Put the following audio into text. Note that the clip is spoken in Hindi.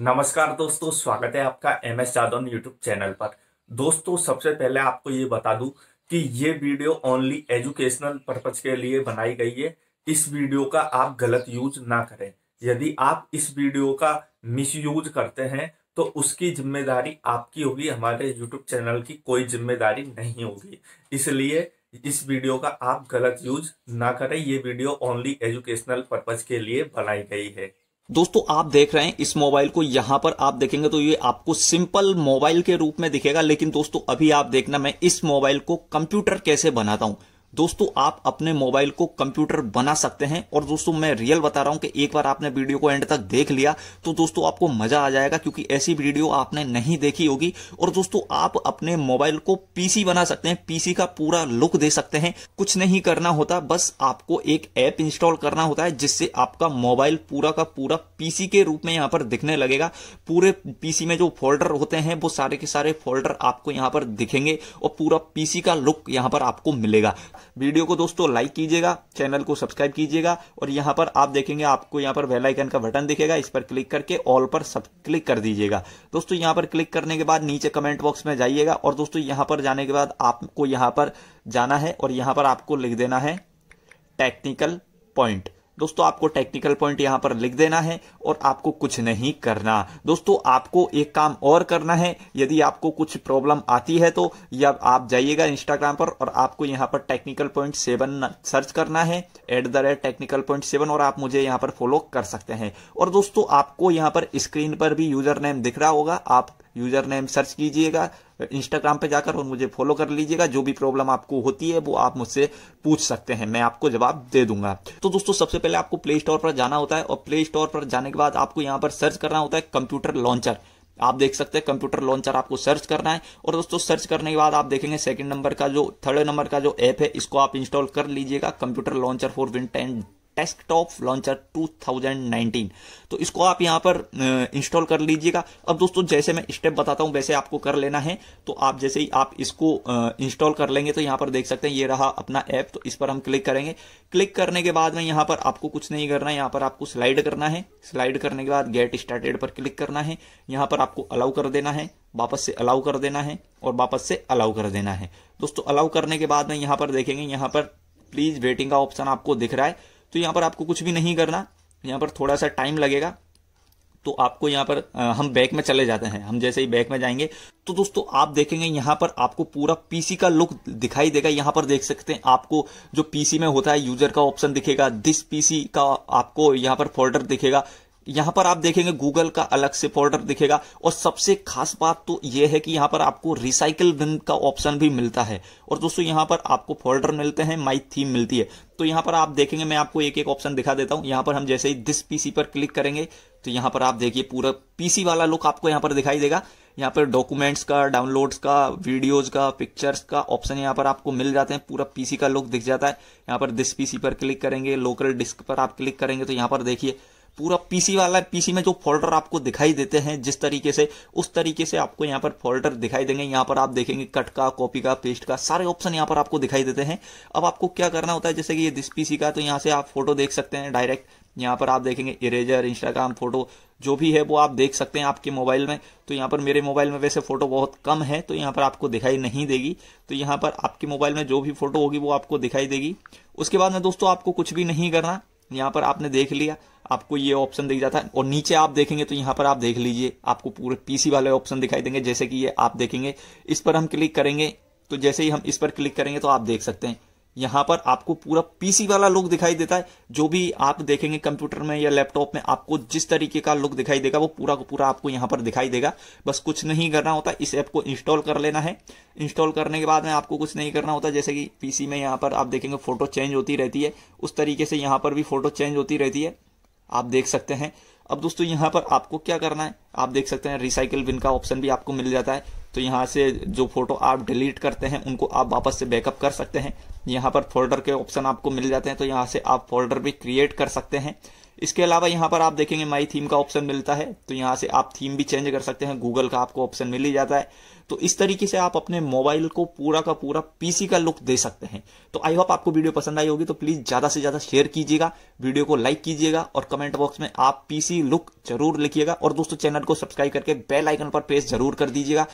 नमस्कार दोस्तों स्वागत है आपका M S Yadav YouTube channel पर दोस्तों सबसे पहले आपको ये बता दूं कि ये वीडियो ओनली एजुकेशनल पर्पज के लिए बनाई गई है इस वीडियो का आप गलत यूज ना करें यदि आप इस वीडियो का मिस यूज करते हैं तो उसकी जिम्मेदारी आपकी होगी हमारे यूट्यूब चैनल की कोई जिम्मेदारी नहीं होगी इसलिए इस वीडियो का आप गलत यूज ना करें ये वीडियो ओनली एजुकेशनल पर्पज के लिए बनाई गई है दोस्तों आप देख रहे हैं इस मोबाइल को यहां पर आप देखेंगे तो ये आपको सिंपल मोबाइल के रूप में दिखेगा लेकिन दोस्तों अभी आप देखना मैं इस मोबाइल को कंप्यूटर कैसे बनाता हूं दोस्तों आप अपने मोबाइल को कंप्यूटर बना सकते हैं और दोस्तों मैं रियल बता रहा हूं कि एक बार आपने वीडियो को एंड तक देख लिया तो दोस्तों आपको मजा आ जाएगा क्योंकि ऐसी वीडियो आपने नहीं देखी होगी और दोस्तों आप अपने मोबाइल को पीसी बना सकते हैं पीसी का पूरा लुक दे सकते हैं कुछ नहीं करना होता बस आपको एक ऐप इंस्टॉल करना होता है जिससे आपका मोबाइल पूरा का पूरा पीसी के रूप में यहां पर दिखने लगेगा पूरे पीसी में जो फोल्डर होते हैं वो सारे के सारे फोल्डर आपको यहां पर दिखेंगे और पूरा पीसी का लुक यहां पर आपको मिलेगा वीडियो को दोस्तों लाइक कीजिएगा चैनल को सब्सक्राइब कीजिएगा और यहां पर आप देखेंगे आपको यहां पर वेल आइकन का बटन दिखेगा इस पर क्लिक करके ऑल पर सब क्लिक कर दीजिएगा दोस्तों यहां पर क्लिक करने के बाद नीचे कमेंट बॉक्स में जाइएगा और दोस्तों यहां पर जाने के बाद आपको यहां पर जाना है और यहां पर आपको लिख देना है टेक्निकल पॉइंट दोस्तों आपको टेक्निकल पॉइंट यहां पर लिख देना है और आपको कुछ नहीं करना दोस्तों आपको एक काम और करना है यदि आपको कुछ प्रॉब्लम आती है तो या आप जाइएगा इंस्टाग्राम पर और आपको यहां पर टेक्निकल पॉइंट सेवन सर्च करना है at the rate technical point seven और आप मुझे यहां पर फॉलो कर सकते हैं और दोस्तों आपको यहां पर स्क्रीन पर भी यूजर नेम दिख रहा होगा आप यूजर नेम सर्च कीजिएगा इंस्टाग्राम पे जाकर और मुझे फॉलो कर लीजिएगा जो भी प्रॉब्लम आपको होती है वो आप मुझसे पूछ सकते हैं मैं आपको जवाब दे दूंगा तो दोस्तों सबसे पहले आपको प्ले स्टोर पर जाना होता है और प्ले स्टोर पर जाने के बाद आपको यहाँ पर सर्च करना होता है कंप्यूटर लॉन्चर आप देख सकते हैं कंप्यूटर लॉन्चर आपको सर्च करना है और दोस्तों सर्च करने के बाद आप देखेंगे सेकंड नंबर का जो थर्ड नंबर का जो ऐप है इसको आप इंस्टॉल कर लीजिएगा computer launcher for win ten desktop launcher 2019 तो इसको आप यहाँ पर इंस्टॉल कर लीजिएगा अब दोस्तों जैसे मैं स्टेप बताता हूं वैसे आपको कर लेना है तो आप जैसे ही आप इसको इंस्टॉल कर लेंगे तो यहाँ पर देख सकते हैं ये रहा अपना ऐप तो इस पर हम क्लिक करेंगे क्लिक करने के बाद में यहां पर आपको कुछ नहीं करना है यहाँ पर आपको स्लाइड करना है स्लाइड करने के बाद गेट स्टार्टेड पर क्लिक करना है यहाँ पर आपको अलाउ कर देना है वापस से अलाउ कर देना है और वापस से अलाउ कर देना है दोस्तों अलाउ करने के बाद में यहां पर देखेंगे यहां पर प्लीज वेटिंग का ऑप्शन आपको दिख रहा है तो यहाँ पर आपको कुछ भी नहीं करना यहाँ पर थोड़ा सा टाइम लगेगा तो आपको यहाँ पर हम बैक में चले जाते हैं हम जैसे ही बैक में जाएंगे तो दोस्तों आप देखेंगे यहाँ पर आपको पूरा पीसी का लुक दिखाई देगा यहाँ पर देख सकते हैं आपको जो पीसी में होता है यूजर का ऑप्शन दिखेगा दिस पीसी का आपको यहाँ पर फोल्डर दिखेगा यहां पर आप देखेंगे गूगल का अलग से फोल्डर दिखेगा और सबसे खास बात तो यह है कि यहां पर आपको रिसाइकल बिन का ऑप्शन भी मिलता है और दोस्तों यहां पर आपको फोल्डर मिलते हैं माई थीम मिलती है तो यहां पर आप देखेंगे मैं आपको एक एक ऑप्शन दिखा देता हूं यहां पर हम जैसे ही दिस पीसी पर क्लिक करेंगे तो यहां पर आप देखिए पूरा पीसी वाला लुक आपको यहां पर दिखाई देगा यहां पर डॉक्यूमेंट्स का डाउनलोड्स का वीडियोज का पिक्चर्स का ऑप्शन यहां पर आपको मिल जाते हैं पूरा पीसी का लुक दिख जाता है यहां पर दिस पीसी पर क्लिक करेंगे लोकल डिस्क पर आप क्लिक करेंगे तो यहां पर देखिए पूरा पीसी वाला पीसी में जो फोल्डर आपको दिखाई देते हैं जिस तरीके से उस तरीके से आपको यहाँ पर फोल्डर दिखाई देंगे यहाँ पर आप देखेंगे कट का कॉपी का पेस्ट का सारे ऑप्शन यहाँ पर आपको दिखाई देते हैं अब आपको क्या करना होता है जैसे कि ये दिस पीसी का तो यहाँ से आप फोटो देख सकते हैं डायरेक्ट यहाँ पर आप देखेंगे इरेजर इंस्टाग्राम फोटो जो भी है वो आप देख सकते हैं आपके मोबाइल में तो यहाँ पर मेरे मोबाइल में वैसे फोटो बहुत कम है तो यहाँ पर आपको दिखाई नहीं देगी तो यहाँ पर आपके मोबाइल में जो भी फोटो होगी वो आपको दिखाई देगी उसके बाद में दोस्तों आपको कुछ भी नहीं करना यहाँ पर आपने देख लिया आपको ये ऑप्शन दिख जाता है और नीचे आप देखेंगे तो यहाँ पर आप देख लीजिए आपको पूरे पीसी वाले ऑप्शन दिखाई देंगे जैसे कि ये आप देखेंगे इस पर हम क्लिक करेंगे तो जैसे ही हम इस पर क्लिक करेंगे तो आप देख सकते हैं यहां पर आपको पूरा पीसी वाला लुक दिखाई देता है जो भी आप देखेंगे कंप्यूटर में या लैपटॉप में आपको जिस तरीके का लुक दिखाई देगा वो पूरा का पूरा आपको यहां पर दिखाई देगा बस कुछ नहीं करना होता इस ऐप को इंस्टॉल कर लेना है इंस्टॉल करने के बाद में आपको कुछ नहीं करना होता जैसे कि पीसी में यहां पर आप देखेंगे फोटो चेंज होती रहती है उस तरीके से यहां पर भी फोटो चेंज होती रहती है आप देख सकते हैं अब दोस्तों यहाँ पर आपको क्या करना है आप देख सकते हैं रिसाइकिल बिन का ऑप्शन भी आपको मिल जाता है तो यहाँ से जो फोटो आप डिलीट करते हैं उनको आप वापस से बैकअप कर सकते हैं यहाँ पर फोल्डर के ऑप्शन आपको मिल जाते हैं तो यहाँ से आप फोल्डर भी क्रिएट कर सकते हैं इसके अलावा यहाँ पर आप देखेंगे माई थीम का ऑप्शन मिलता है तो यहाँ से आप थीम भी चेंज कर सकते हैं गूगल का आपको ऑप्शन मिल ही जाता है तो इस तरीके से आप अपने मोबाइल को पूरा का पूरा पीसी का लुक दे सकते हैं तो आई होप आपको वीडियो पसंद आई होगी तो प्लीज ज्यादा से ज्यादा शेयर कीजिएगा वीडियो को लाइक कीजिएगा और कमेंट बॉक्स में आप पीसी लुक जरूर लिखिएगा और दोस्तों चैनल को सब्सक्राइब करके बेल आइकन पर प्रेस जरूर कर दीजिएगा